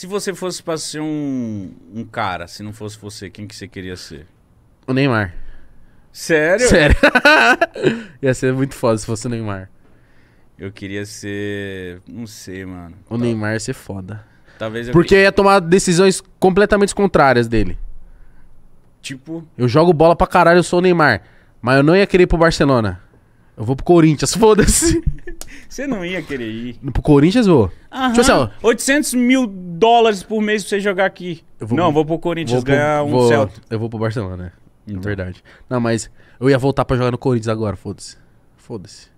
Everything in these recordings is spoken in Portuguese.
Se você fosse pra ser um, um cara, se não fosse você, quem que você queria ser? O Neymar. Sério? Sério. Ia ser muito foda se fosse o Neymar. Eu queria ser. Não sei, mano. O Neymar ia ser foda. Talvez eu. Porque ia tomar decisões completamente contrárias dele. Tipo. Eu jogo bola pra caralho, eu sou o Neymar. Mas eu não ia querer ir pro Barcelona. Eu vou pro Corinthians, foda-se. Você não ia querer ir. Pro Corinthians vou. Aham, Deixa eu 800 mil dólares por mês pra você jogar aqui. Eu vou- não, vou pro Corinthians ganhar um vou, Celta. Eu vou pro Barcelona, né? verdade. Não, mas eu ia voltar pra jogar no Corinthians agora, foda-se. Foda-se.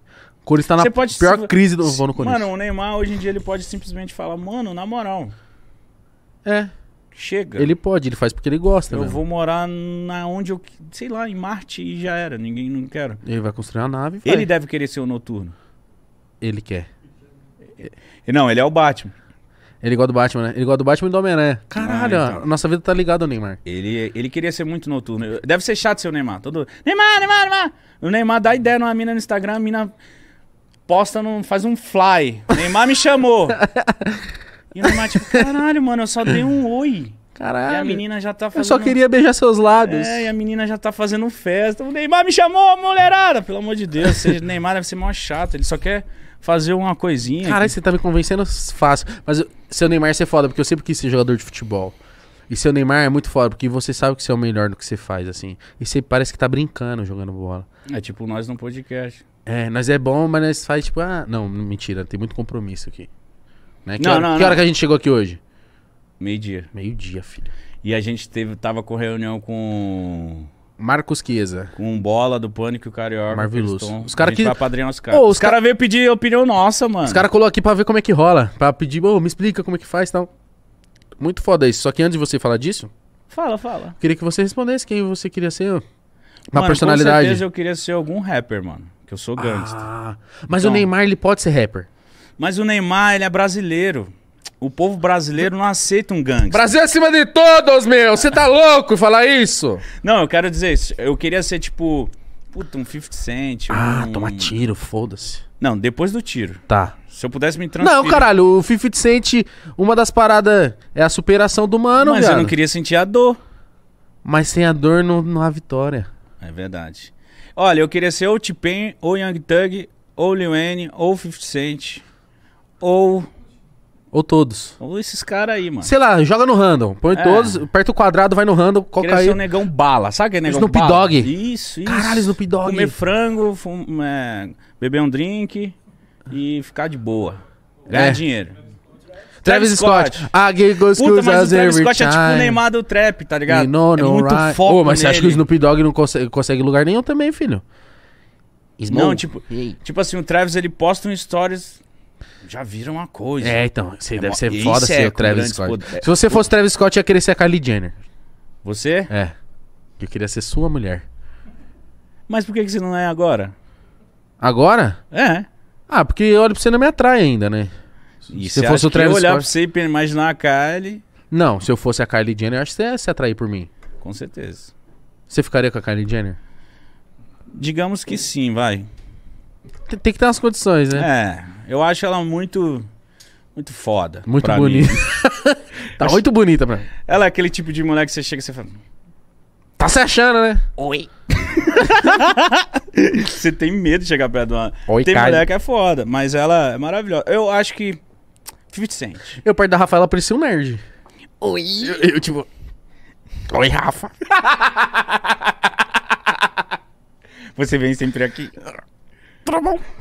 O Corinthians tá na pode- pior se- crise do voo no Corinthians. Mano, o Neymar hoje em dia ele pode simplesmente falar, mano, na moral, é, chega. ele pode, ele faz porque ele gosta, eu né? vou morar na onde eu, sei lá, em Marte e já era, ninguém não quer. Ele vai construir uma nave e vai. Ele deve querer ser o noturno. Ele quer. Não, ele é o Batman. Ele gosta do Batman, né? Ele gosta do Batman e do Homem-Aranha. Caralho, ah, então. a nossa vida tá ligada ao Neymar. Ele, ele queria ser muito noturno. Deve ser chato ser o Neymar. Todo... Neymar, Neymar, Neymar! O Neymar dá ideia numa mina no Instagram, a mina posta, num, faz um fly. O Neymar me chamou. e o Neymar tipo, caralho, mano, eu só dei um oi. Caralho. E a menina já tá fazendo... Eu só queria beijar seus lábios. É, e a menina já tá fazendo festa. O Neymar me chamou, mulherada! Pelo amor de Deus, o Neymar deve ser mó chato. Ele só quer fazer uma coisinha. Caralho, que... você tá me convencendo fácil. Mas seu Neymar ser é foda, porque eu sempre quis ser jogador de futebol. E seu Neymar é muito foda, porque você sabe que você é o melhor no que você faz, assim. E você parece que tá brincando jogando bola. É tipo nós no podcast. É, nós é bom, mas nós faz tipo, ah, não, mentira, tem muito compromisso aqui. Né? Que, não, hora, não, que não. hora que a gente chegou aqui hoje? Meio-dia. Meio-dia, filho. E a gente teve, tava com reunião com Marcos Chiesa. Com bola do Pânico e o Carioca. Marvelous. Os caras que. Vai os caras. Oh, os caras cara veio pedir opinião nossa, mano. Os caras colocou aqui pra ver como é que rola. Pra pedir, oh, me explica como é que faz e tal. Muito foda isso. Só que antes de você falar disso. Fala, fala. Queria que você respondesse quem você queria ser. Uma mano, personalidade. Com eu queria ser algum rapper, mano. Que eu sou gangster. Ah, mas então... o Neymar, ele pode ser rapper. Mas o Neymar, ele é brasileiro o povo brasileiro não aceita um gangster. Brasil é acima de todos, meu! Você tá louco falar isso? Não, eu quero dizer isso. Eu queria ser tipo. Puta, um 50 Cent. Ah, um... Ah, tomar tiro, foda-se. Não, depois do tiro. Tá. Se eu pudesse me transferir. Não, caralho, o 50 Cent, uma das paradas é a superação do mano, Mas viado. eu não queria sentir a dor. Mas sem a dor não, não há vitória. É verdade. Olha, eu queria ser ou T-Pain, ou Young Thug, ou Lil Wayne, ou 50 Cent, ou ou todos. Ou esses caras aí, mano. Sei lá, joga no random. Põe é. todos, aperta o quadrado, vai no random, coloca aí. um negão bala. Sabe que é negão Snoop bala? Dogg. Isso, isso. Caralho, Snoop Dogg. Comer frango, fum, é, beber um drink e ficar de boa. Ganhar é. dinheiro. Travis, Travis Scott. Scott. Ah, goes Puta, mas o Travis Scott time. é tipo o Neymar do trap, tá ligado? No, no, é muito right. foco oh, mas nele. você acha que o Snoop Dogg não consegue, consegue lugar nenhum também, filho? Não, tipo, tipo assim, o Travis ele posta um stories já viram uma coisa. É, então, você é deve ser foda ser é o Travis Scott. Poder. Se você fosse Travis Scott, ia querer ser a Kylie Jenner. Você? É. Eu queria ser sua mulher. Mas por que, que você não é agora? Agora? É. Ah, porque olho pra você não me atrai ainda, né? E se fosse o Travis eu olhar pra você e imaginar a Kylie... Não, se eu fosse a Kylie Jenner, eu acho que você ia se atrair por mim. Com certeza. Você ficaria com a Kylie Jenner? Digamos que sim, vai. Tem que ter umas condições, né? É. Eu acho ela muito. Muito foda. Muito bonita. tá acho... muito bonita pra mim. Ela é aquele tipo de mulher que você chega e você fala. Tá se achando, né? Oi. você tem medo de chegar perto de uma. Oi, tem cara. mulher que é foda, mas ela é maravilhosa. Eu acho que. 50 Cent. Eu perto da Rafaela parecia um nerd. Oi. Eu, eu tipo. Oi, Rafa. Você vem sempre aqui. horrible.